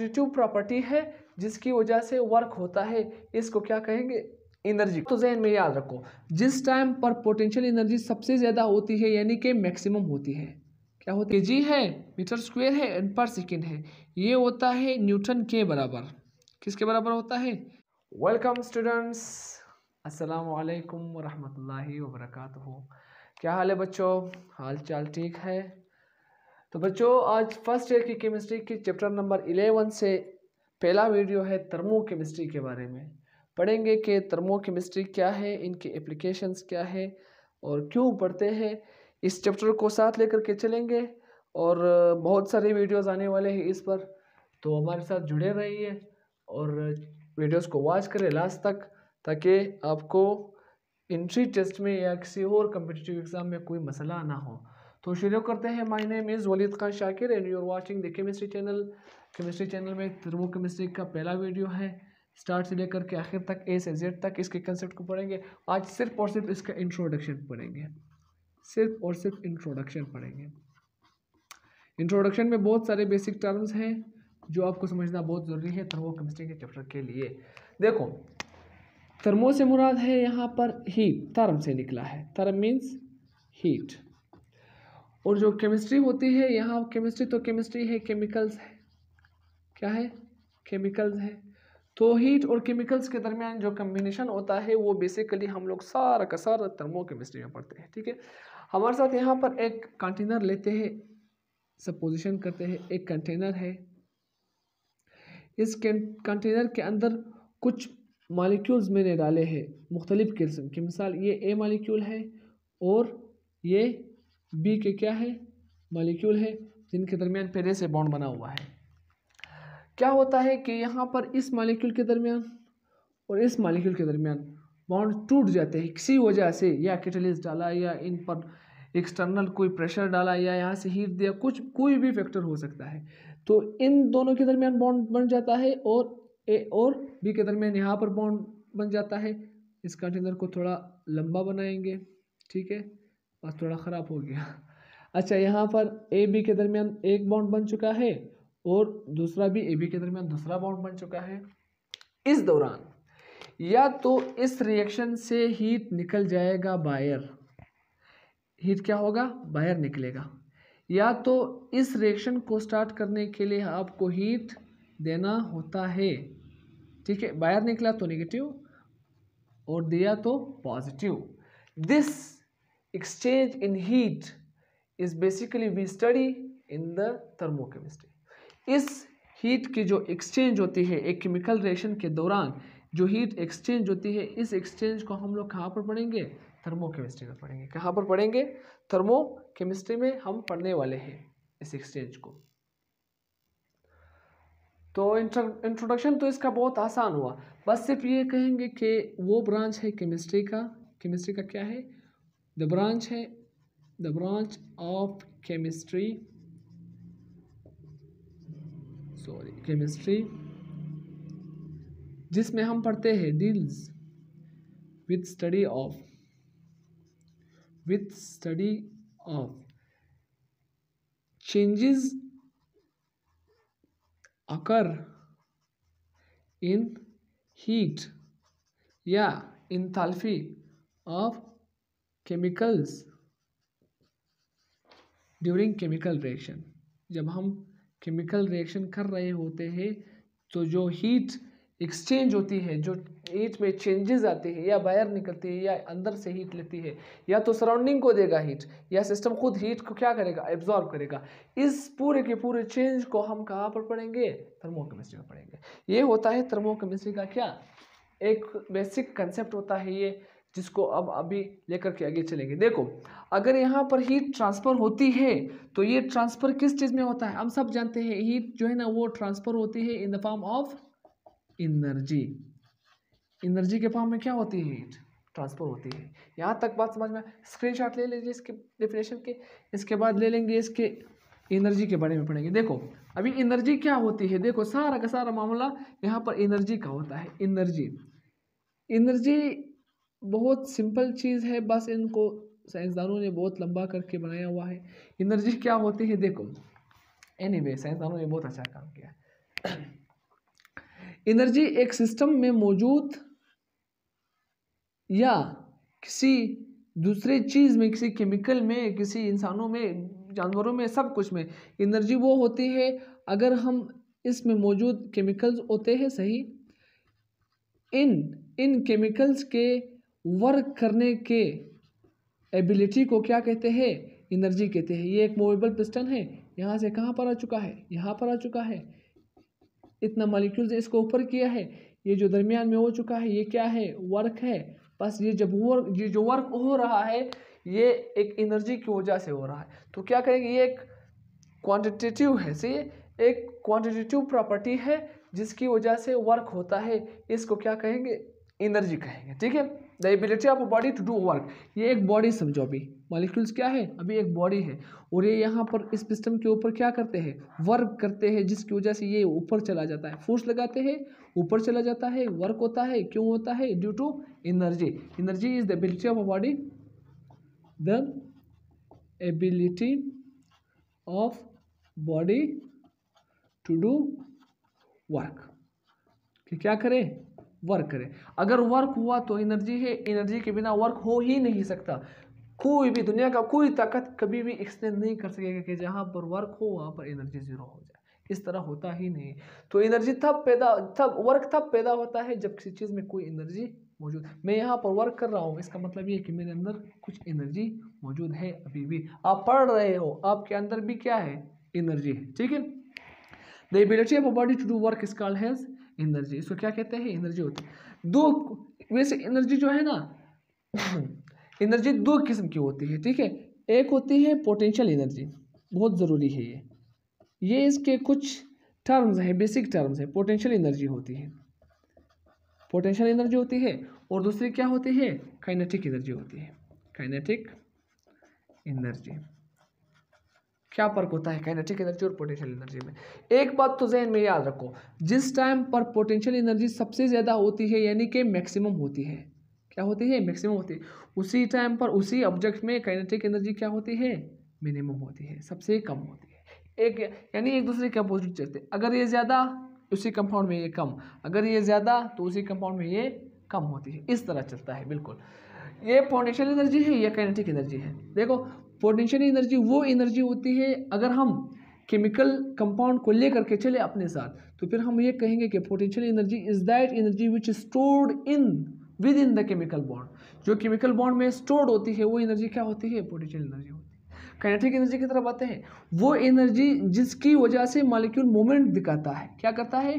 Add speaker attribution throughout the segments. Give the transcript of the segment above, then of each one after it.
Speaker 1: positive property है जिसकी वजह से वर्क होता है इसको क्या कहेंगे एनर्जी तो जहन में याद रखो जिस टाइम पर पोटेंशियल एनर्जी सबसे ज़्यादा होती है यानी कि मैक्सिमम होती है क्या होती है जी है मीटर स्क्वायर है एंड पर सेकेंड है ये होता है न्यूटन के बराबर किसके बराबर होता है वेलकम स्टूडेंट्स अस्सलाम वालेकुम रहमतुल्लाहि क्या हाल है बच्चों हाल चाल ठीक है तो बच्चों आज फर्स्ट ईयर की केमिस्ट्री की चैप्टर नंबर इलेवन से पहला वीडियो है थर्मो केमिस्ट्री के बारे में पढ़ेंगे कि थर्मो केमिस्ट्री क्या है इनके एप्लीकेशंस क्या है और क्यों पढ़ते हैं इस चैप्टर को साथ लेकर के चलेंगे और बहुत सारे वीडियोस आने वाले हैं इस पर तो हमारे साथ जुड़े रहिए और वीडियोज़ को वॉच करें लास्ट तक ताकि आपको इंट्री टेस्ट में या किसी और कम्पिटिटिव एग्ज़ाम में कोई मसला ना हो तो शुरू करते हैं my name is Walid Khan Shakir and you are watching the chemistry channel chemistry channel में थर्मो केमिस्ट्री का पहला वीडियो है स्टार्ट से लेकर के आखिर तक ए से जेड तक इसके कंसेप्ट को पढ़ेंगे आज सिर्फ और सिर्फ इसका इंट्रोडक्शन पढ़ेंगे सिर्फ और सिर्फ इंट्रोडक्शन पढ़ेंगे इंट्रोडक्शन में बहुत सारे बेसिक टर्म्स हैं जो आपको समझना बहुत ज़रूरी है थर्मो केमिस्ट्री के चैप्टर के लिए देखो थर्मो से मुराद है यहाँ पर हीट थर्म से निकला है थर्म मीन्स हीट और जो केमिस्ट्री होती है यहाँ केमिस्ट्री तो केमिस्ट्री है केमिकल्स है क्या है केमिकल्स है तो हीट और केमिकल्स के दरमियान जो कम्बिनेशन होता है वो बेसिकली हम लोग सारा का सारा थर्मो केमिस्ट्री में पढ़ते हैं ठीक है हमारे साथ यहाँ पर एक कंटेनर लेते हैं सपोजिशन करते हैं एक कंटेनर है इस कंटेनर के अंदर कुछ मालिक्यूल्स मैंने डाले हैं मुख्तलिफ़ किस्म की मिसाल ये ए मालिक्यूल है और ये बी के क्या है मॉलिक्यूल है जिनके दरमियान पहले से बॉन्ड बना हुआ है क्या होता है कि यहाँ पर इस मालिक्यूल के दरमियान और इस मालिक्यूल के दरमियान बॉन्ड टूट जाते हैं किसी वजह से या कैटलिस्ट डाला या इन पर एक्सटर्नल कोई प्रेशर डाला या यहाँ से हीट दिया कुछ कोई भी फैक्टर हो सकता है तो इन दोनों के दरमियान बॉन्ड बन जाता है और ए और बी के दरमियान यहाँ पर बॉन्ड बन जाता है इस कंटेनर को थोड़ा लंबा बनाएंगे ठीक है बस थोड़ा ख़राब हो गया अच्छा यहाँ पर ए बी के दरमियान एक बाउंड बन चुका है और दूसरा भी ए बी के दरमियान दूसरा बाउंड बन चुका है इस दौरान या तो इस रिएक्शन से हीट निकल जाएगा बायर हीट क्या होगा बायर निकलेगा या तो इस रिएक्शन को स्टार्ट करने के लिए आपको हीट देना होता है ठीक है बायर निकला तो नेगेटिव और दिया तो positive this exchange in heat is basically we study in the thermochemistry इस हीट की जो एक्सचेंज होती है एक केमिकल रिएक्शन के दौरान जो हीट एक्सचेंज होती है इस एक्सचेंज को हम लोग कहाँ पर पढ़ेंगे थर्मोकेमिस्ट्री में पढ़ेंगे कहाँ पर पढ़ेंगे थर्मोकेमिस्ट्री में हम पढ़ने वाले हैं इस एक्सचेंज को तो इंट्रोडक्शन तो इसका बहुत आसान हुआ बस सिर्फ ये कहेंगे कि वो ब्रांच है केमिस्ट्री का केमिस्ट्री का क्या है द ब्रांच है the branch of chemistry sorry chemistry जिसमें हम पढ़ते हैं deals with study of with study of changes occur in heat या enthalpy of chemicals during chemical reaction जब हम केमिकल रिएक्शन कर रहे होते हैं तो जो हीट एक्सचेंज होती है जो हीट में चेंजेस आते हैं या बाहर निकलती है या अंदर से हीट लेती है या तो सराउंडिंग को देगा हीट या सिस्टम खुद हीट को क्या करेगा एब्जॉर्ब करेगा इस पूरे के पूरे चेंज को हम कहाँ पर पढ़ेंगे थर्मोकेमिस्ट्री में पढ़ेंगे ये होता है थर्मोकेमिस्ट्री का क्या एक बेसिक कंसेप्ट होता है ये जिसको अब अभी लेकर के आगे चलेंगे देखो अगर यहाँ पर हीट ट्रांसफ़र होती है तो ये ट्रांसफ़र किस चीज़ में होता है हम सब जानते हैं हीट जो है ना वो ट्रांसफ़र होती है in the form of energy energy के फॉर्म में क्या होती है हीट ट्रांसफ़र होती है यहाँ तक बात समझ में स्क्रीनशॉट ले लीजिए इसके डिफिनेशन के इसके बाद ले लेंगे इसके एनर्जी के बारे में पढ़ेंगे देखो अभी एनर्जी क्या होती है देखो सारा का सारा मामला यहाँ पर एनर्जी का होता है एनर्जी एनर्जी बहुत सिंपल चीज़ है बस इनको साइंसदानों ने बहुत लंबा करके बनाया हुआ है एनर्जी क्या होती है देखो एनी वे साइंसदानों ने बहुत अच्छा काम किया एनर्जी एक सिस्टम में मौजूद या किसी दूसरे चीज़ में किसी केमिकल में किसी इंसानों में जानवरों में सब कुछ में एनर्जी वो होती है अगर हम इसमें मौजूद केमिकल्स होते हैं सही इन इन केमिकल्स के वर्क करने के एबिलिटी को क्या कहते हैं इनर्जी कहते हैं ये एक मूवेबल पिस्टन है यहाँ से कहाँ पर आ चुका है यहाँ पर आ चुका है इतना मालिक्यूल इसको ऊपर किया है ये जो दरमियान में हो चुका है ये क्या है वर्क है बस ये जब वर्क ये जो वर्क हो रहा है ये एक एनर्जी की वजह से हो रहा है तो क्या करेंगे ये एक क्वांटिटेटिव है से एक क्वांटिटेटिव प्रॉपर्टी है जिसकी वजह से वर्क होता है इसको क्या कहेंगे एनर्जी कहेंगे ठीक है the ability of a body to do work ये एक बॉडी समझो अभी मॉलिक्यूल्स क्या है अभी एक बॉडी है और ये यहाँ पर इस सिस्टम के ऊपर क्या करते हैं वर्क करते हैं जिसकी वजह से ये ऊपर चला जाता है फोर्स लगाते हैं ऊपर चला जाता है वर्क होता है क्यों होता है due to energy energy is the ability of a body the ability of body to do work कि क्या करें वर्क करे अगर वर्क हुआ तो एनर्जी है एनर्जी के बिना वर्क हो ही नहीं सकता कोई भी दुनिया का कोई ताकत कभी भी एक्सप्लेन नहीं कर सकेगा कि जहाँ पर वर्क हो वहाँ पर एनर्जी ज़ीरो हो जाए इस तरह होता ही नहीं तो एनर्जी तब पैदा तब वर्क तब पैदा होता है जब किसी चीज़ में कोई एनर्जी मौजूद मैं यहाँ पर वर्क कर रहा हूँ इसका मतलब ये कि मेरे अंदर कुछ एनर्जी मौजूद है अभी भी आप पढ़ रहे हो आपके अंदर भी क्या है एनर्जी है ठीक है the ability of a body to do work is called has energy इसको क्या कहते हैं एनर्जी होती है दो वैसे एनर्जी जो है ना एनर्जी दो किस्म की होती है ठीक है एक होती है पोटेंशियल एनर्जी बहुत ज़रूरी है ये ये इसके कुछ टर्म्स हैं बेसिक टर्म्स हैं पोटेंशियल एनर्जी होती है पोटेंशियल एनर्जी होती है और दूसरी क्या होती है काइनेटिक एनर्जी होती है काइनेटिक एनर्जी क्या फ़र्क होता है काइनेटिक एनर्जी और पोटेंशियल एनर्जी में एक बात तो जहन में याद रखो जिस टाइम पर पोटेंशियल एनर्जी सबसे ज़्यादा होती है यानी कि मैक्सिमम होती है क्या होती है मैक्सिमम होती है उसी टाइम पर उसी ऑब्जेक्ट में काइनेटिक एनर्जी क्या होती है मिनिमम होती है सबसे कम होती है एक यानी एक दूसरे के अपोजिट चलते अगर ये ज़्यादा उसी कंपाउंड में ये कम अगर ये ज़्यादा तो उसी कंपाउंड में ये कम होती है इस तरह चलता है बिल्कुल ये पोटेंशियल एनर्जी है या काइनेटिक एनर्जी है देखो पोटेंशियल एनर्जी वो एनर्जी होती है अगर हम केमिकल कंपाउंड को लेकर के चले अपने साथ तो फिर हम ये कहेंगे कि potential energy is that energy which stored in within the chemical bond जो केमिकल बॉन्ड में स्टोर्ड होती है वो एनर्जी क्या होती है पोटेंशियल एनर्जी होती है काइनेटिक एनर्जी की तरफ आते हैं वो एनर्जी जिसकी वजह से मालिक्यूल मोमेंट दिखाता है क्या करता है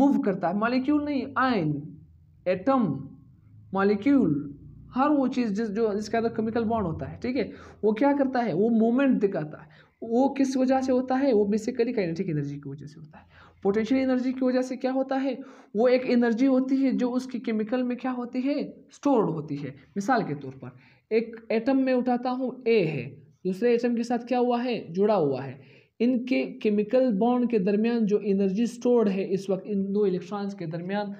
Speaker 1: मूव करता है मालिक्यूल नहीं आयन एटम मालिक्यूल हर वो चीज़ जिस जो जिसके अंदर केमिकल बॉन्ड होता है ठीक है वो क्या करता है वो मोमेंट दिखाता है वो किस वजह से होता है वो बेसिकली काइनेटिक एनर्जी की वजह से होता है पोटेंशियल एनर्जी की वजह से क्या होता है वो एक एनर्जी होती है जो उसकी केमिकल में क्या होती है स्टोर्ड होती है मिसाल के तौर पर एक एटम में उठाता हूँ ए है दूसरे एटम के साथ क्या हुआ है जुड़ा हुआ है इनके केमिकल बॉन्ड के दरमियान जो एनर्जी स्टोर्ड है इस वक्त इन दो इलेक्ट्रॉन्स के दरमियान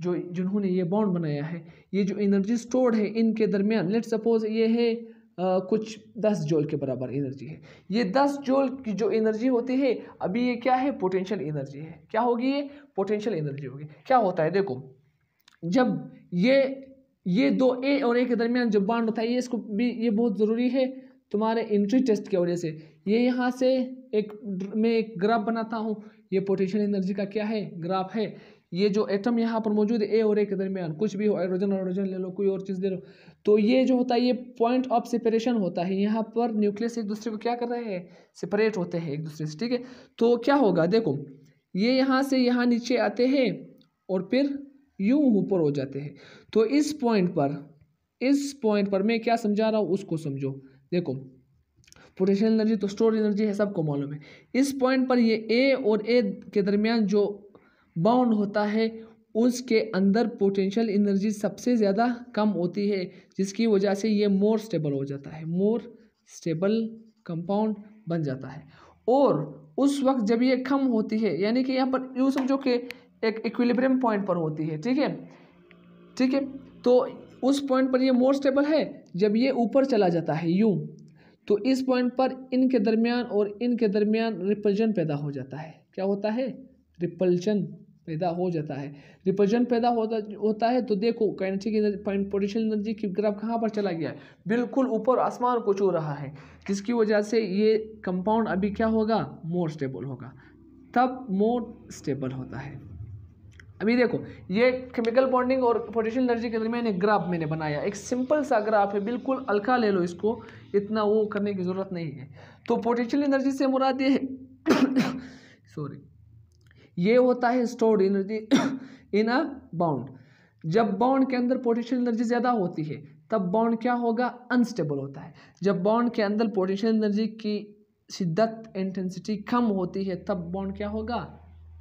Speaker 1: जो जिन्होंने ये बॉन्ड बनाया है ये जो एनर्जी स्टोर्ड है इनके दरमियान लेट सपोज ये है आ, कुछ दस जोल के बराबर एनर्जी है ये दस जोल की जो एनर्जी होती है अभी ये क्या है पोटेंशियल एनर्जी है क्या होगी ये पोटेंशियल एनर्जी होगी क्या होता है देखो जब ये ये दो ए और ए के दरमियान जो बॉन्ड होता है ये इसको भी ये बहुत ज़रूरी है तुम्हारे इंट्री टेस्ट की वजह से ये यहाँ से एक मैं एक ग्राफ बनाता हूँ ये पोटेंशियल एनर्जी का क्या है ग्राफ है ये जो एटम यहाँ पर मौजूद है ए और ए के दरमियान कुछ भी हो हाइड्रोजन हाइड्रोजन ले लो कोई और चीज़ ले लो तो ये जो होता है ये पॉइंट ऑफ सेपरेशन होता है यहाँ पर न्यूक्लियस एक दूसरे को क्या कर रहे हैं सेपरेट होते हैं एक दूसरे से ठीक है तो क्या होगा देखो ये यहाँ से यहाँ नीचे आते हैं और फिर यूँ ऊपर हो जाते हैं तो इस पॉइंट पर इस पॉइंट पर मैं क्या समझा रहा हूँ उसको समझो देखो पोटेंशियल एनर्जी तो स्टोर एनर्जी है सबको मालूम है इस पॉइंट पर ये ए और ए के दरमियान जो बाउंड होता है उसके अंदर पोटेंशियल एनर्जी सबसे ज़्यादा कम होती है जिसकी वजह से ये मोर स्टेबल हो जाता है मोर स्टेबल कंपाउंड बन जाता है और उस वक्त जब ये कम होती है यानी कि यहाँ पर यूँ समझो कि एक इक्विलिब्रियम पॉइंट पर होती है ठीक है ठीक है तो उस पॉइंट पर ये मोर स्टेबल है जब ये ऊपर चला जाता है यूँ तो इस पॉइंट पर इनके दरमियान और इनके दरमियान रिपल्जन पैदा हो जाता है क्या होता है रिपल्जन पैदा हो जाता है रिपल्शन पैदा होता होता है तो देखो काइनेटिक एनर्जी पोटेंशियल एनर्जी की ग्राफ कहाँ पर चला गया है बिल्कुल ऊपर आसमान को छू रहा है जिसकी वजह से ये कंपाउंड अभी क्या होगा मोर स्टेबल होगा तब मोर स्टेबल होता है अभी देखो ये केमिकल बॉन्डिंग और पोटेंशियल एनर्जी के दरमियान एक ग्राफ मैंने बनाया एक सिंपल सा ग्राफ है बिल्कुल हल्का ले लो इसको इतना वो करने की ज़रूरत नहीं है तो पोटेंशियल एनर्जी से मुराद ये है सॉरी ये होता है stored energy in a bound जब बाउंड के अंदर पोटेंशियल एनर्जी ज़्यादा होती है तब बाउंड क्या होगा अनस्टेबल होता है जब बाउंड के अंदर पोटेंशियल एनर्जी की शिद्दत इंटेंसिटी कम होती है तब बाउंड क्या होगा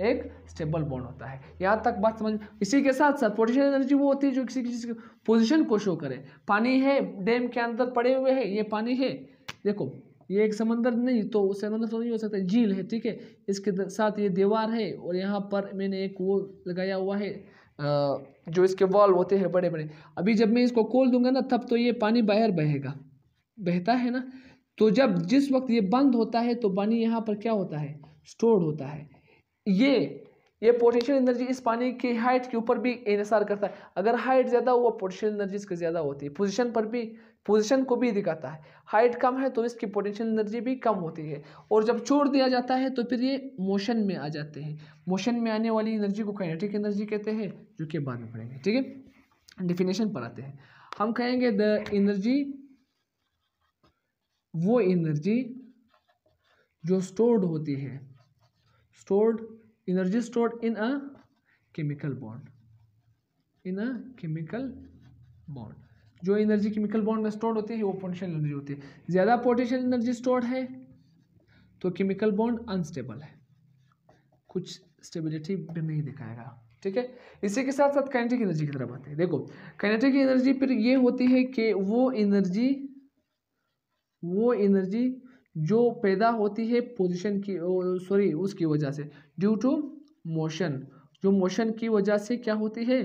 Speaker 1: एक स्टेबल बॉन्ड होता है यहाँ तक बात समझ इसी के साथ साथ पोटेंशियल एनर्जी वो होती है जो किसी किसी पोजिशन को शो करे पानी है डैम के अंदर पड़े हुए है ये पानी है देखो ये एक समंदर नहीं तो मतलब समंदर तो नहीं हो सकता झील है ठीक है इसके साथ ये दीवार है और यहाँ पर मैंने एक वो लगाया हुआ है जो इसके वॉल होते हैं बड़े बड़े अभी जब मैं इसको खोल दूंगा ना तब तो ये पानी बाहर बहेगा बहता है ना तो जब जिस वक्त ये बंद होता है तो पानी यहाँ पर क्या होता है स्टोर होता है ये ये पोटेंशियल एनर्जी इस पानी के हाइट के ऊपर भी इसार करता है अगर हाइट ज़्यादा हुआ पोटेंशियल एनर्जी इसकी ज़्यादा होती है पोजिशन पर भी पोजीशन को भी दिखाता है हाइट कम है तो इसकी पोटेंशियल एनर्जी भी कम होती है और जब छोड़ दिया जाता है तो फिर ये मोशन में आ जाते हैं मोशन में आने वाली एनर्जी को काइनेटिक एनर्जी कहते हैं जो कि बाद में पढ़ेंगे ठीक है डिफिनेशन पर आते हैं हम कहेंगे द एनर्जी वो एनर्जी जो स्टोर्ड होती है stored energy stored in a chemical bond in a chemical bond जो एनर्जी केमिकल बॉन्ड में स्टोर होती है वो पोटेंशियल एनर्जी होती है ज़्यादा पोटेंशियल एनर्जी स्टोर है तो केमिकल बॉन्ड अनस्टेबल है कुछ स्टेबिलिटी भी नहीं दिखाएगा ठीक है इसी के साथ साथ काइनेटिक एनर्जी की तरफ आते हैं देखो काइनेटिक एनर्जी फिर ये होती है कि वो एनर्जी वो एनर्जी जो पैदा होती है पोजिशन की सॉरी उसकी वजह से ड्यू टू मोशन जो मोशन की वजह से क्या होती है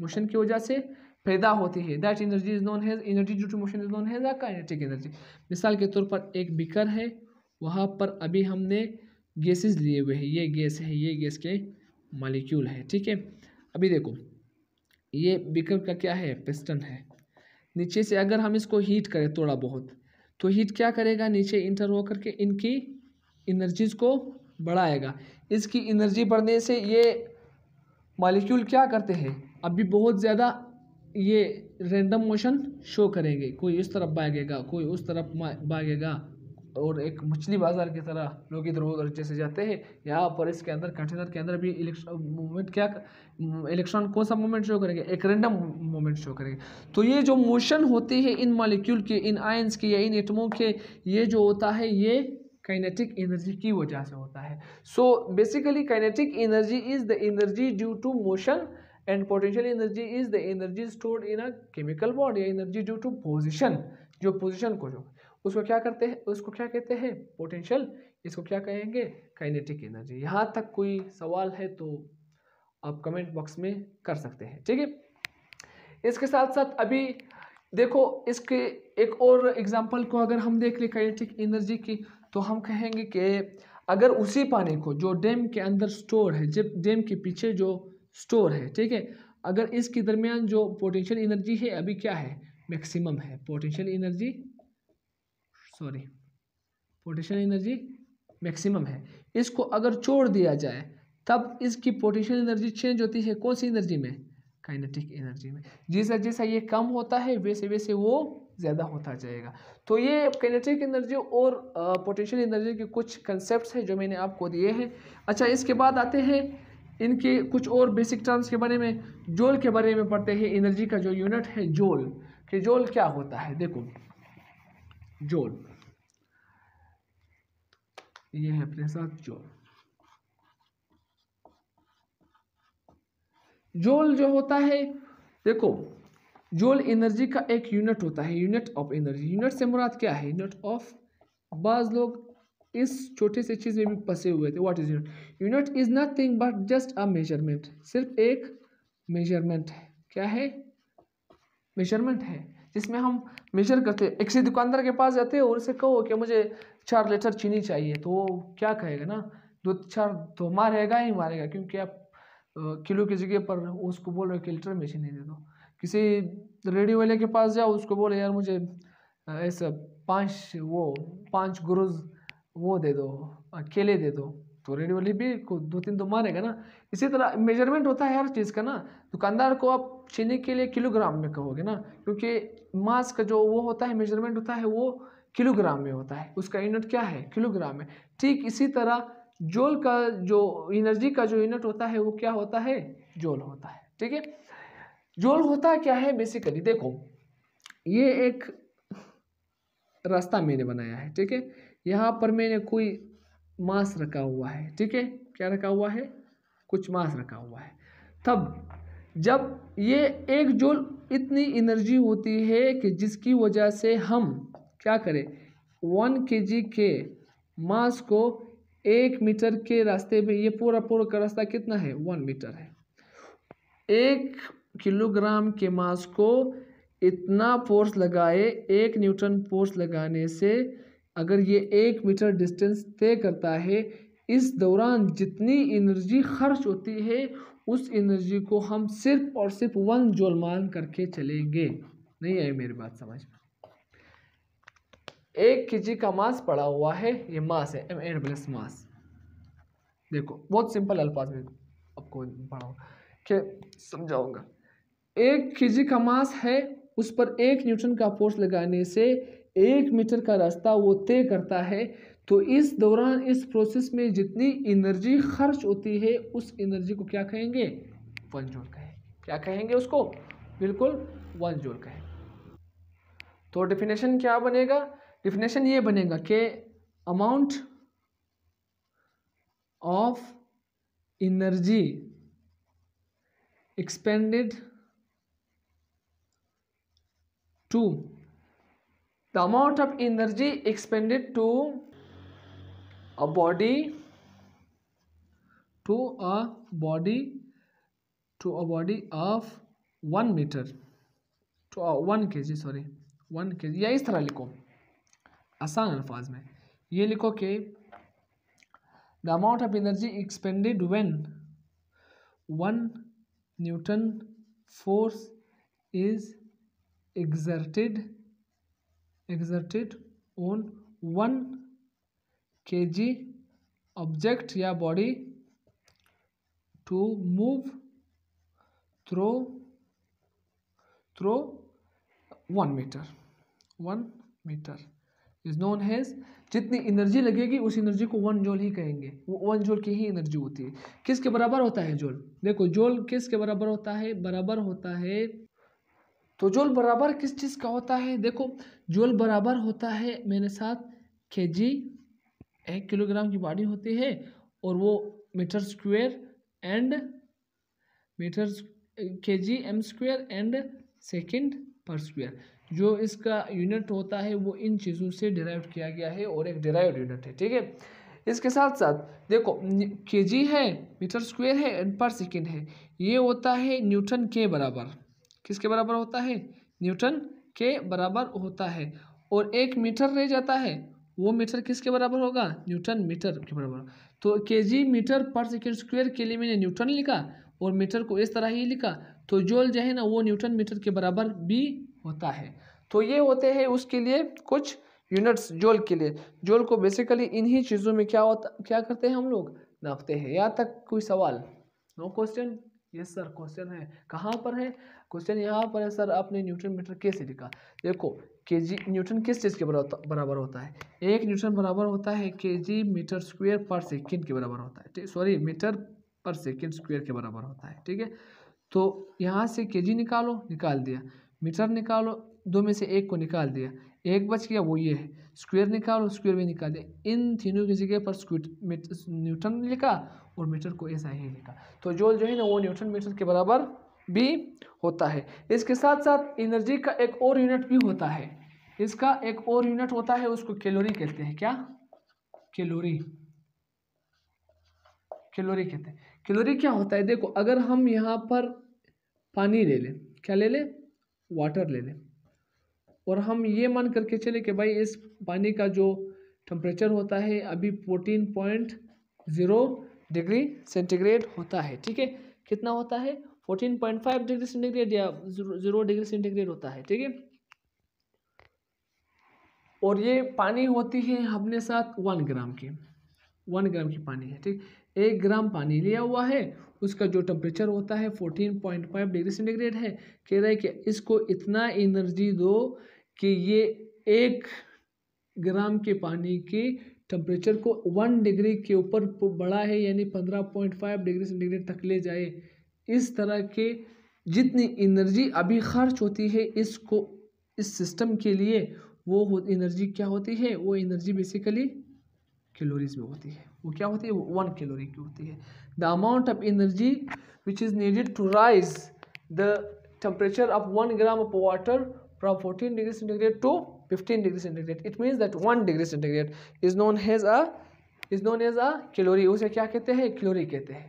Speaker 1: मोशन की वजह से पैदा होती है that energy is known has energy due to motion is known has a kinetic energy मिसाल के तौर पर एक बिकर है वहाँ पर अभी हमने गैसेस लिए हुए हैं ये गैस है ये गैस के मालिक्यूल है ठीक है अभी देखो ये बिकर का क्या है पिस्टन है नीचे से अगर हम इसको हीट करें थोड़ा बहुत तो हीट क्या करेगा नीचे इंटर होकर के इनकी इनर्जीज़ को बढ़ाएगा इसकी एनर्जी बढ़ने से ये मालिक्यूल क्या करते हैं अभी बहुत ज़्यादा ये रेंडम मोशन शो करेंगे कोई इस तरफ भागेगा कोई उस तरफ भागेगा और एक मछली बाजार की तरह लोग इधर उधर जैसे जाते हैं यहाँ पर इसके अंदर कंटेनर के अंदर भी इलेक्ट्रॉन मूवमेंट क्या इलेक्ट्रॉन कौन सा मूवमेंट शो करेंगे एक रेंडम मूवमेंट शो करेंगे तो ये जो मोशन होते हैं इन मॉलिक्यूल के इन आयंस के या इन एटमों के ये जो होता है ये काइनेटिक एनर्जी की वजह से होता है so basically kinetic energy is the energy due to motion and potential energy is the energy stored in a chemical body या ड्यू टू पोजिशन जो पोजिशन को जो उसको क्या करते हैं उसको क्या कहते हैं पोटेंशियल इसको क्या कहेंगे काइनेटिक एनर्जी यहाँ तक कोई सवाल है तो आप कमेंट बॉक्स में कर सकते हैं ठीक है इसके साथ साथ अभी देखो इसके एक और एग्जाम्पल को अगर हम देख लें काइनेटिक एनर्जी की तो हम कहेंगे कि अगर उसी पानी को जो डैम के अंदर स्टोर है जब डैम के पीछे जो स्टोर है ठीक है अगर इसके दरमियान जो पोटेंशियल एनर्जी है अभी क्या है मैक्सिमम है potential energy sorry potential energy maximum है इसको अगर छोड़ दिया जाए तब इसकी पोटेंशियल एनर्जी चेंज होती है कौन सी एनर्जी में काइनेटिक एनर्जी में जैसा जैसा ये कम होता है वैसे वैसे वो ज़्यादा होता जाएगा तो ये काइनेटिक एनर्जी और पोटेंशियल एनर्जी के कुछ कंसेप्ट हैं जो मैंने आपको दिए हैं अच्छा इसके बाद आते हैं इनके कुछ और बेसिक टर्म्स के बारे में जोल के बारे में पढ़ते हैं एनर्जी का जो यूनिट है जोल कि जोल क्या होता है देखो जोल ये है अपने साथ जोल जोल जो होता है देखो जोल एनर्जी का एक यूनिट होता है यूनिट ऑफ एनर्जी यूनिट से मुराद क्या है यूनिट ऑफ बाज लोग इस छोटी सी चीज़ में भी फंसे हुए थे what is unit unit is nothing but just a measurement सिर्फ एक मेजरमेंट है क्या है मेजरमेंट है जिसमें हम मेजर करते हैं किसी दुकानदार के पास जाते हैं और उसे कहो कि मुझे चार लीटर चीनी चाहिए तो वो क्या कहेगा ना दो चार तो मारेगा ही मारेगा क्योंकि आप किलो की जगह पर उसको बोल रहे हो कि लीटर में चीनी दे दो किसी रेडी वाले के पास जाओ उसको बोले यार मुझे ऐसा पाँच वो पाँच गुरुज वो दे दो अकेले दे दो तो रेडी वाली भी दो तीन तो मारेगा ना इसी तरह मेजरमेंट होता है हर चीज़ का ना दुकानदार को आप चीनी के लिए किलोग्राम में कहोगे ना क्योंकि मांस का जो वो होता है मेजरमेंट होता है वो किलोग्राम में होता है उसका यूनिट क्या है किलोग्राम में ठीक इसी तरह जोल का जो एनर्जी का जो यूनिट होता है वो क्या होता है जोल होता है ठीक है जोल होता क्या है बेसिकली देखो ये एक रास्ता मैंने बनाया है ठीक है यहाँ पर मैंने कोई मांस रखा हुआ है ठीक है क्या रखा हुआ है कुछ मांस रखा हुआ है तब जब ये एक जोल इतनी एनर्जी होती है कि जिसकी वजह से हम क्या करें वन के जी के मास को एक मीटर के रास्ते में ये पूरा पूरा का रास्ता कितना है वन मीटर है एक किलोग्राम के मास को इतना फोर्स लगाए एक न्यूटन फोर्स लगाने से अगर ये एक मीटर डिस्टेंस तय करता है इस दौरान जितनी एनर्जी खर्च होती है उस एनर्जी को हम सिर्फ और सिर्फ वन जोल मान करके चलेंगे नहीं आई मेरी बात समझ में एक के जी का मास पड़ा हुआ है ये मास है एम एन प्लस मास देखो बहुत सिंपल अल्फाज में आपको पढ़ाऊंगा के समझाऊंगा एक के का मास है उस पर एक न्यूटन का फोर्स लगाने से एक मीटर का रास्ता वो तय करता है तो इस दौरान इस प्रोसेस में जितनी एनर्जी खर्च होती है उस एनर्जी को क्या कहेंगे वन जोल कहेंगे क्या कहेंगे उसको बिल्कुल वन जोल कहें तो डिफिनेशन क्या बनेगा डिफिनेशन ये बनेगा कि amount of energy expended to the amount of energy expended to a body to a body to a body of one metre to one K G sorry one K जी या इस तरह लिखो आसान अल्फाज में ये लिखो कि the amount of energy expended when one newton force is exerted on one K G object या body to move through through one metre one metre is known has जितनी एनर्जी लगेगी उस एनर्जी को वन जोल ही कहेंगे वो one जोल की ही एनर्जी होती है किसके बराबर होता है जोल देखो जोल किसके बराबर होता है बराबर होता है तो जोल बराबर किस चीज़ का होता है देखो जोल बराबर होता है मेरे साथ के जी एक किलोग्राम की बॉडी होती है और वो metre square and metre K G M square and second per square जो इसका यूनिट होता है वो इन चीज़ों से डिराइव किया गया है और एक डिराइव यूनिट है ठीक है इसके साथ साथ देखो के जी है मीटर स्क्वेयर है एंड पर सेकेंड है ये होता है न्यूटन के बराबर किसके बराबर होता है न्यूटन के बराबर होता है और एक मीटर रह जाता है वो मीटर किसके बराबर होगा न्यूटन मीटर के बराबर तो K G metre per second square के लिए मैंने न्यूटन लिखा और मीटर को इस तरह ही लिखा तो जोल जो है ना वो न्यूटन मीटर के बराबर भी होता है तो ये होते हैं उसके लिए कुछ यूनिट्स जोल के लिए जोल को बेसिकली इन्हीं चीज़ों में क्या होता क्या करते हैं हम लोग नापते हैं यहाँ तक कोई सवाल no question yes sir question है कहाँ पर है क्वेश्चन यहाँ पर है सर आपने न्यूटन मीटर कैसे लिखा देखो के जी न्यूटन किस चीज़ के बराबर होता है एक न्यूटन बराबर होता है K G metre square per second के बराबर होता है sorry metre per second square के बराबर होता है ठीक है तो यहाँ से के जी निकालो निकाल दिया मीटर निकालो दो में से एक को निकाल दिया एक बच गया वो ये है स्क्वेयर निकाल और स्क्वेयर भी निकाल दिया इन तीनों की जगह पर न्यूटन लिखा और मीटर को ऐसा ही लिखा तो जोल जो है ना वो न्यूटन मीटर के बराबर भी होता है इसके साथ साथ एनर्जी का एक और यूनिट भी होता है इसका एक और यूनिट होता है उसको कैलोरी कहते हैं क्या कैलोरी कैलोरी कहते हैं कैलोरी क्या होता है देखो अगर हम यहाँ पर पानी ले लें क्या ले लें वाटर ले लें और हम ये मान करके चले कि भाई इस पानी का जो टेम्परेचर होता है अभी fourteen point zero degree centigrade होता है ठीक है कितना होता है fourteen point five degree centigrade या ज़ीरो डिग्री सेंटीग्रेड होता है ठीक है और ये पानी होती है अपने साथ वन ग्राम की वन ग्राम की पानी है ठीक एक ग्राम पानी लिया हुआ है उसका जो टेम्परेचर होता है fourteen point five degree centigrade है कह रहा है कि इसको इतना एनर्जी दो कि ये एक ग्राम के पानी के टेम्परेचर को वन डिग्री के ऊपर बढ़ा है यानी पंद्रह पॉइंट फाइव डिग्री सेंटीग्रेड तक ले जाए इस तरह के जितनी एनर्जी अभी खर्च होती है इसको इस सिस्टम के लिए वो एनर्जी क्या होती है वो एनर्जी बेसिकली कैलोरीज में होती है वो क्या होती है वो वन कैलोरी की होती है the amount of energy which is needed to raise the temperature of one gram of water from 14 degree centigrade to 15 degree centigrade it means that 1 degree centigrade is known as a is known as a calorie उसे क्या कहते हैं calorie कहते हैं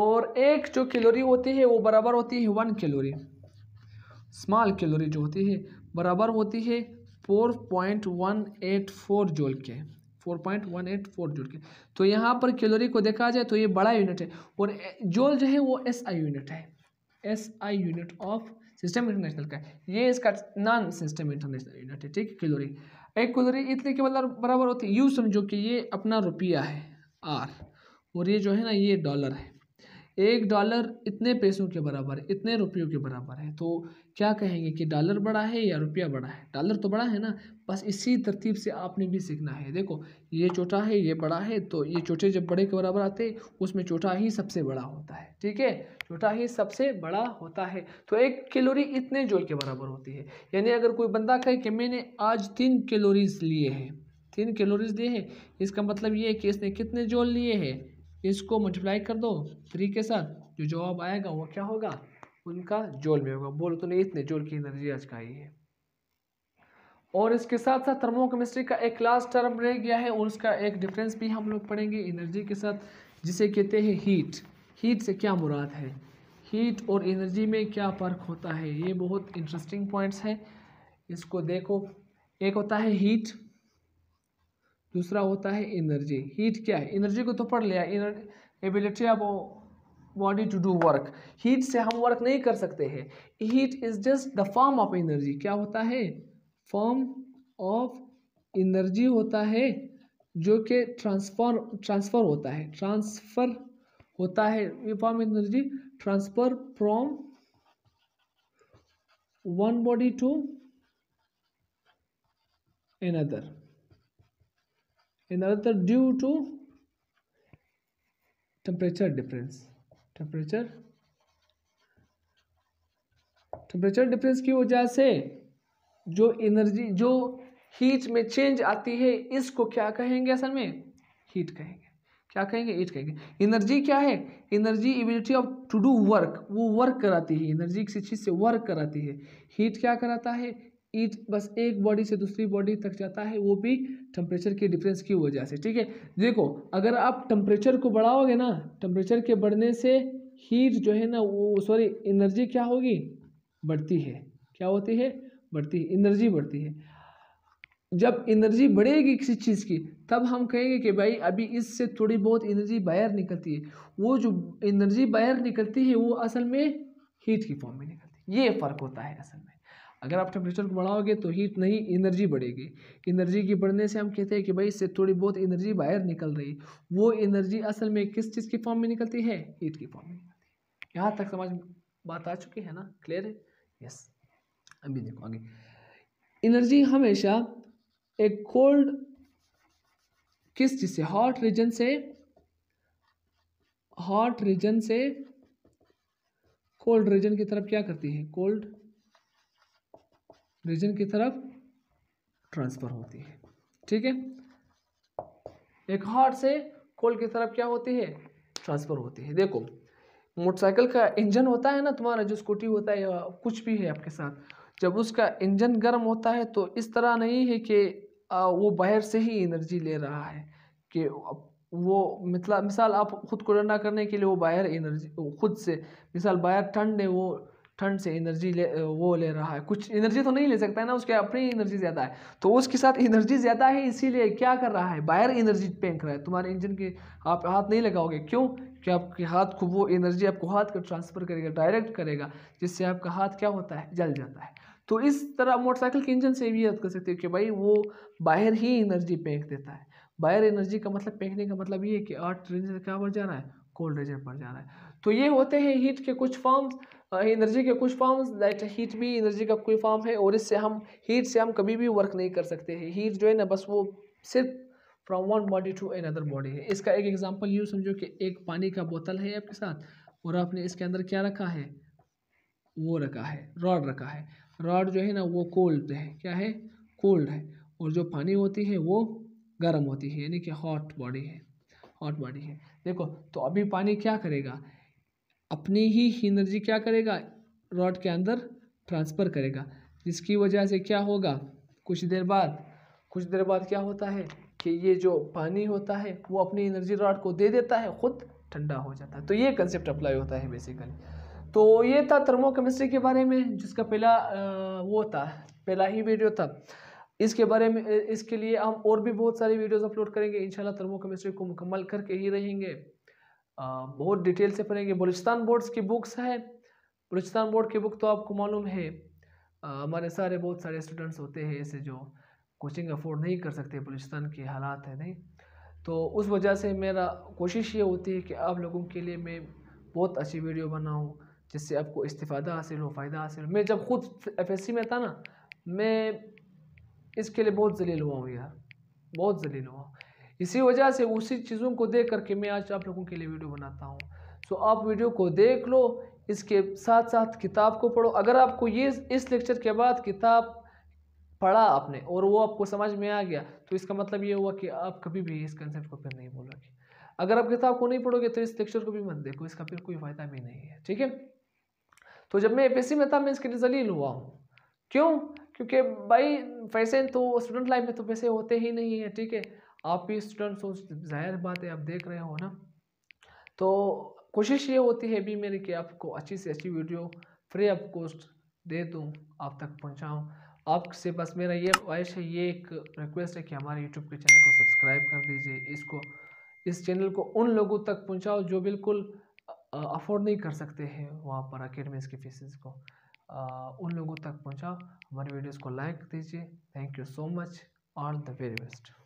Speaker 1: और एक जो calorie होती है वो बराबर होती है वन कैलोरी स्मॉल कैलोरी जो होती है बराबर होती है four point one eight four joule के four point one eight four joule के तो यहाँ पर कैलोरी को देखा जाए तो ये बड़ा यूनिट है और जोल जो है वो एस आई यूनिट है S I unit of system international का ये इसका नॉन सिस्टम इंटरनेशनल यूनिट है ठीक है कैलोरी एक कैलोरी इतने के मतलब बराबर होती है यू समझो कि ये अपना रुपया है आर और ये जो है ना ये डॉलर है एक डॉलर इतने पैसों के बराबर है इतने रुपयों के बराबर है तो क्या कहेंगे कि डॉलर बड़ा है या रुपया बड़ा है डॉलर तो बड़ा है ना बस इसी तरतीब से आपने भी सीखना है देखो ये छोटा है ये बड़ा है तो ये छोटे जब बड़े के बराबर आते हैं उसमें छोटा ही सबसे बड़ा होता है ठीक है छोटा ही सबसे बड़ा होता है तो एक कैलोरी इतने जोल के बराबर होती है यानी अगर कोई बंदा कहे कि मैंने आज तीन कैलोरीज लिए हैं तीन कैलोरीज दिए हैं इसका मतलब ये है कि इसने कितने जोल लिए हैं इसको मल्टीप्लाई कर दो थ्री के साथ जो जवाब आएगा वो क्या होगा उनका जोल में होगा बोलो तो नहीं इतने जोल की एनर्जी आज का ही है और इसके साथ साथ थर्मोकेमिस्ट्री का एक लास्ट टर्म रह गया है और उसका एक डिफरेंस भी हम लोग पढ़ेंगे एनर्जी के साथ जिसे कहते हैं हीट हीट से क्या मुराद है हीट और एनर्जी में क्या फ़र्क होता है ये बहुत इंटरेस्टिंग पॉइंट्स हैं इसको देखो एक होता है हीट दूसरा होता है एनर्जी हीट क्या है एनर्जी को तो पढ़ लिया ability of body to do work heat से हम वर्क नहीं कर सकते हैं heat is just the form of energy क्या होता है फॉर्म ऑफ एनर्जी होता है जो कि ट्रांसफॉर्म ट्रांसफ़र होता है ट्रांसफ़र होता है ये form energy transfer from one body to another and another due to temperature difference temperature temperature difference की वजह से जो एनर्जी जो हीट में चेंज आती है इसको क्या कहेंगे असल में हीट कहेंगे क्या कहेंगे हीट कहेंगे एनर्जी क्या है energy ability of to do work वो वर्क कराती है एनर्जी किसी चीज़ से वर्क कराती है हीट क्या कराता है ईच बस एक बॉडी से दूसरी बॉडी तक जाता है वो भी टेम्परेचर के डिफरेंस की वजह से ठीक है देखो अगर आप टेम्परेचर को बढ़ाओगे ना टेम्परेचर के बढ़ने से हीट जो है ना वो सॉरी एनर्जी क्या होगी बढ़ती है क्या होती है बढ़ती है एनर्जी बढ़ती है जब एनर्जी बढ़ेगी किसी चीज़ की तब हम कहेंगे कि भाई अभी इससे थोड़ी बहुत एनर्जी बाहर निकलती है वो जो एनर्जी बाहर निकलती है वो असल में हीट की फॉर्म में निकलती है ये फ़र्क होता है असल में अगर आप टेम्परेचर को बढ़ाओगे तो हीट नहीं एनर्जी बढ़ेगी एनर्जी की बढ़ने से हम कहते हैं कि भाई इससे थोड़ी बहुत एनर्जी बाहर निकल रही वो एनर्जी असल में किस चीज़ की फॉर्म में निकलती है हीट की फॉर्म में निकलती है यहाँ तक समझ बात आ चुकी है ना क्लियर है यस अभी देखो आगे एनर्जी हमेशा एक कोल्ड किस चीज़ से हॉट रीजन से हॉट रीजन से कोल्ड रीजन की तरफ क्या करती है कोल्ड रीजन की तरफ ट्रांसफ़र होती है ठीक है एक हार्ट से कोल की तरफ क्या होती है ट्रांसफ़र होती है देखो मोटरसाइकिल का इंजन होता है ना तुम्हारा जो स्कूटी होता है या कुछ भी है आपके साथ जब उसका इंजन गर्म होता है तो इस तरह नहीं है कि वो बाहर से ही एनर्जी ले रहा है कि वो मतलब मिसाल आप खुद को ठंडा करने के लिए वो बाहर एनर्जी खुद से मिसाल बाहर ठंड है वो ठंड से एनर्जी ले वो ले रहा है कुछ एनर्जी तो नहीं ले सकता है ना उसके अपनी एनर्जी ज़्यादा है तो उसके साथ एनर्जी ज़्यादा है इसीलिए क्या कर रहा है बायर एनर्जी पेंक रहा है तुम्हारे इंजन के आप हाथ नहीं लगाओगे क्यों कि आपके हाथ को वो एनर्जी आपको हाथ का ट्रांसफ़र करेगा डायरेक्ट करेगा जिससे आपका हाथ क्या होता है जल जाता है तो इस तरह मोटरसाइकिल के इंजन से भी याद कर सकते हो कि भाई वो बाहर ही एनर्जी पेंक देता है बाहर एनर्जी का मतलब पेंकने का मतलब ये है कि आर्ट रेंजर क्या बढ़ जाना है कोल्ड रेंजर बढ़ जाना है तो ये होते हैं हीट के कुछ फॉर्म्स हाँ, एनर्जी के कुछ फॉर्म लाइट हीट भी एनर्जी का कोई फॉर्म है और इससे हम हीट से हम कभी भी वर्क नहीं कर सकते हैं हीट जो है ना बस वो सिर्फ from one body to another body है इसका एक एग्जांपल यूँ समझो कि एक पानी का बोतल है आपके साथ और आपने इसके अंदर क्या रखा है वो रखा है रॉड रखा है रॉड जो है ना वो कोल्ड है क्या है कोल्ड है और जो पानी होती है वो गर्म होती है यानी कि हॉट बॉडी है हॉट बॉडी है देखो तो अभी पानी क्या करेगा अपनी ही एनर्जी क्या करेगा रॉड के अंदर ट्रांसफ़र करेगा जिसकी वजह से क्या होगा कुछ देर बाद कुछ देर बाद क्या होता है कि ये जो पानी होता है वो अपनी एनर्जी रॉड को दे देता है खुद ठंडा हो जाता है तो ये कंसेप्ट अप्लाई होता है बेसिकली तो ये था थर्मोकेमिस्ट्री के बारे में जिसका पहला वो था पहला ही वीडियो था इसके बारे में इसके लिए हम और भी बहुत सारी वीडियोस अपलोड करेंगे इंशाल्लाह थर्मोकेमिस्ट्री को मुकम्मल करके ही रहेंगे बहुत डिटेल से पढ़ेंगे बलुचिस्तान बोर्ड्स की बुक्स है बलुचिस्तान बोर्ड की बुक तो आपको मालूम है हमारे सारे बहुत सारे स्टूडेंट्स होते हैं ऐसे जो कोचिंग अफोर्ड नहीं कर सकते बलुचिस्तान के हालात है नहीं तो उस वजह से मेरा कोशिश ये होती है कि आप लोगों के लिए मैं बहुत अच्छी वीडियो बनाऊँ जिससे आपको इस्तीफ़ा हासिल हो फ़ायदा हासिल हो मैं जब खुद एफ में था ना मैं इसके लिए बहुत जलील हुआ हूँ यार बहुत जलील हुआ इसी वजह से उसी चीज़ों को देख करके मैं आज आप लोगों के लिए वीडियो बनाता हूँ सो आप वीडियो को देख लो इसके साथ साथ किताब को पढ़ो अगर आपको ये इस लेक्चर के बाद किताब पढ़ा आपने और वो आपको समझ में आ गया तो इसका मतलब ये हुआ कि आप कभी भी इस कंसेप्ट को फिर नहीं बोलोगे अगर आप किताब को नहीं पढ़ोगे तो इस लेक्चर को भी मत देखो इसका फिर कोई फायदा भी नहीं है ठीक है तो जब मैं एपीएससी में था मैं इसके लिए जलील हुआ हूँ क्यों क्योंकि भाई पैसे तो स्टूडेंट लाइफ में तो पैसे होते ही नहीं है ठीक है आप भी स्टूडेंट्स हो जाहिर बात है आप देख रहे हो ना तो कोशिश ये होती है भी मेरी कि आपको अच्छी से अच्छी वीडियो फ्री ऑफ कॉस्ट दे दूँ आप तक पहुँचाऊँ आपसे बस मेरा ये ख्वाहिश है ये एक रिक्वेस्ट है कि हमारे यूट्यूब के चैनल को सब्सक्राइब कर दीजिए इसको इस चैनल को उन लोगों तक पहुँचाओ जो बिल्कुल अफोर्ड नहीं कर सकते हैं वहाँ पर अकेडमीज की फीसिस को आ, उन लोगों तक पहुँचाओ हमारे वीडियोस को लाइक दीजिए thank you so much all the very best